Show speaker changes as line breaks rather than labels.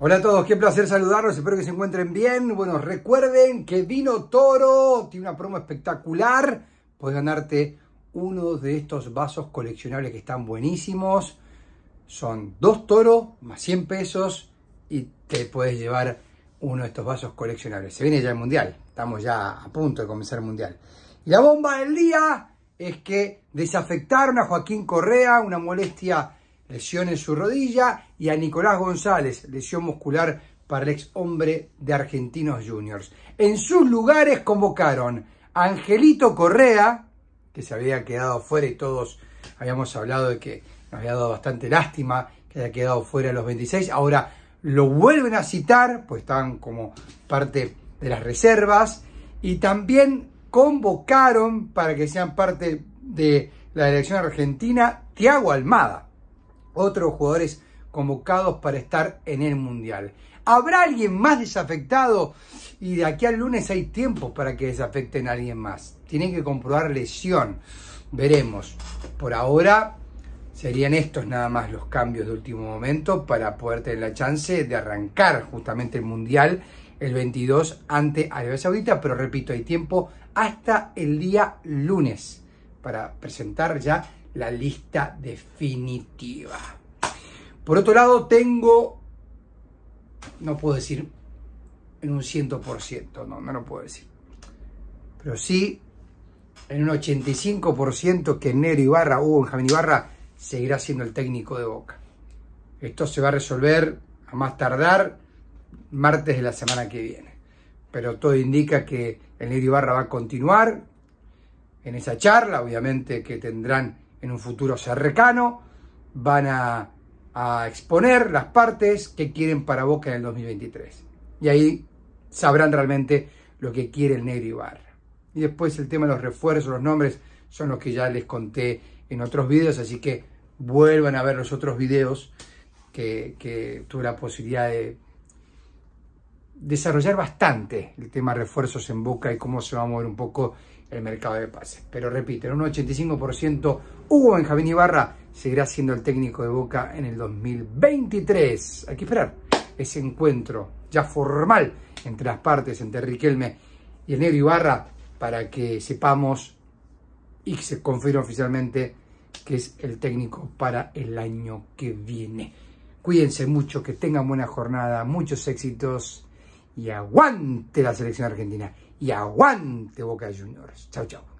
Hola a todos, qué placer saludarlos, espero que se encuentren bien. Bueno, recuerden que Vino Toro tiene una promo espectacular. Puedes ganarte uno de estos vasos coleccionables que están buenísimos. Son dos toros más 100 pesos y te puedes llevar uno de estos vasos coleccionables. Se viene ya el Mundial, estamos ya a punto de comenzar el Mundial. la bomba del día es que desafectaron a Joaquín Correa, una molestia lesión en su rodilla, y a Nicolás González, lesión muscular para el ex hombre de Argentinos Juniors. En sus lugares convocaron a Angelito Correa, que se había quedado fuera y todos habíamos hablado de que nos había dado bastante lástima que haya quedado fuera de los 26. Ahora lo vuelven a citar, pues están como parte de las reservas. Y también convocaron para que sean parte de la elección argentina Tiago Almada, otros jugadores convocados para estar en el Mundial. ¿Habrá alguien más desafectado? Y de aquí al lunes hay tiempo para que desafecten a alguien más. Tienen que comprobar lesión. Veremos. Por ahora serían estos nada más los cambios de último momento para poder tener la chance de arrancar justamente el Mundial el 22 ante Arabia Saudita. Pero repito, hay tiempo hasta el día lunes para presentar ya la lista definitiva. Por otro lado, tengo, no puedo decir en un 100%, no, no lo puedo decir, pero sí en un 85% que Nero Ibarra, Hugo Benjamín Ibarra, seguirá siendo el técnico de Boca. Esto se va a resolver a más tardar martes de la semana que viene. Pero todo indica que el Nero Ibarra va a continuar en esa charla, obviamente que tendrán en un futuro cercano, van a, exponer las partes que quieren para Boca en el 2023. Y ahí sabrán realmente lo que quiere el negro Ibarra. Y después el tema de los refuerzos, los nombres, son los que ya les conté en otros videos, así que vuelvan a ver los otros videos que, que tuve la posibilidad de desarrollar bastante el tema refuerzos en Boca y cómo se va a mover un poco el mercado de pases. Pero repito, un 85% Hugo Benjamín Ibarra seguirá siendo el técnico de Boca en el 2023. Hay que esperar ese encuentro ya formal entre las partes, entre Riquelme y el negro Ibarra, para que sepamos y se confirme oficialmente que es el técnico para el año que viene. Cuídense mucho, que tengan buena jornada, muchos éxitos y aguante la selección argentina y aguante Boca Juniors. Chau, chau.